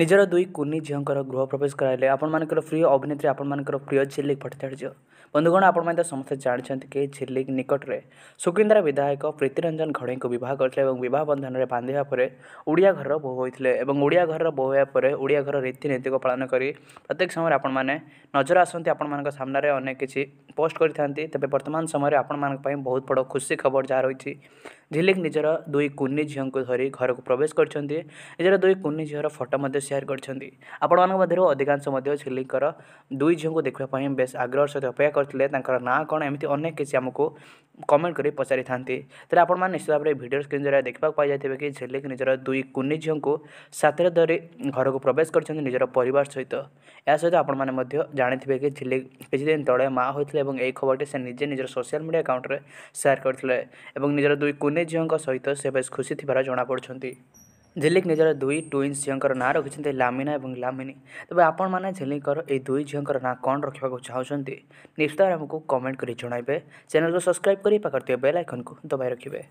ନିଜର ଦୁଇ କୁନି ଝିଅଙ୍କର ଗୃହ ପ୍ରବେଶ କରାଇଲେ ଆପଣମାନଙ୍କର ପ୍ରିୟ ଅଭିନେତ୍ରୀ ଆପଣମାନଙ୍କର ପ୍ରିୟ ଝିଲିକ୍ ଭଟ୍ଟାଚାର୍ଯ୍ୟ ବନ୍ଧୁଗଣ ଆପଣମାନେ ତ ସମସ୍ତେ ଜାଣିଛନ୍ତି କି ଝିଲିକ୍ ନିକଟରେ ସୁକିନ୍ଦାର ବିଧାୟକ ପ୍ରୀତିରଞ୍ଜନ ଘଡ଼େଇଙ୍କୁ ବିବାହ କରିଥିଲେ ଏବଂ ବିବାହ ବନ୍ଧନରେ ବାନ୍ଧିବା ପରେ ଓଡ଼ିଆ ଘରର ବୋହୂ ହୋଇଥିଲେ ଏବଂ ଓଡ଼ିଆ ଘରର ବୋହୂ ହେବା ପରେ ଓଡ଼ିଆ ଘର ରୀତିନୀତିକୁ ପାଳନ କରି ପ୍ରତ୍ୟେକ ସମୟରେ ଆପଣମାନେ ନଜର ଆସନ୍ତି ଆପଣମାନଙ୍କ ସାମ୍ନାରେ ଅନେକ କିଛି ପୋଷ୍ଟ କରିଥାନ୍ତି ତେବେ ବର୍ତ୍ତମାନ ସମୟରେ ଆପଣମାନଙ୍କ ପାଇଁ ବହୁତ ବଡ଼ ଖୁସି ଖବର ଯାହା ରହିଛି झिलिक निजर दुई कुन्नी झी को धरी घर को प्रवेश करजर दुई कुन्नी झीर फटो सेयार कर आपण अधिकांश झिलिकर दुई झी को देखापी बेस आग्रह सहित अपेक्षा करते ना कौन एमती अनेक किसी आमको कमेंट कर पचारि था आपत भाव में भिडियो स्क्रीन जरिए देखा पाई जाते कि झिलिक निजर दुई कुन्नी झी को सातरे धरी घर को प्रवेश कर निजर पर सहित या सहित आपण कि झिलिक किसी दिन तेज़ माँ होते खबरटे से निजे निजर सोशियाल मीडिया आकाउंट में सेयार करते निजर दुई कुन्नी ଉଣେଇଶ ଝିଅଙ୍କ ସହିତ ସେ ବେଶ୍ ଖୁସି ଥିବାର ଜଣାପଡ଼ୁଛନ୍ତି ଝିଲିକ୍ ନିଜର ଦୁଇ ଟୁଇନ୍ସ ଝିଅଙ୍କର ନାଁ ରଖିଛନ୍ତି ଲାମିନା ଏବଂ ଲାମିନି ତେବେ ଆପଣମାନେ ଝିଲିଙ୍କର ଏହି ଦୁଇ ଝିଅଙ୍କର ନାଁ କ'ଣ ରଖିବାକୁ ଚାହୁଁଛନ୍ତି ନିଶ୍ଚୟ ଆମକୁ କମେଣ୍ଟ କରି ଜଣାଇବେ ଚ୍ୟାନେଲକୁ ସବସ୍କ୍ରାଇବ୍ କରି ପାଖରେ ଥିବା ବେଲ୍ ଆଇକନ୍କୁ ଦବାଇ ରଖିବେ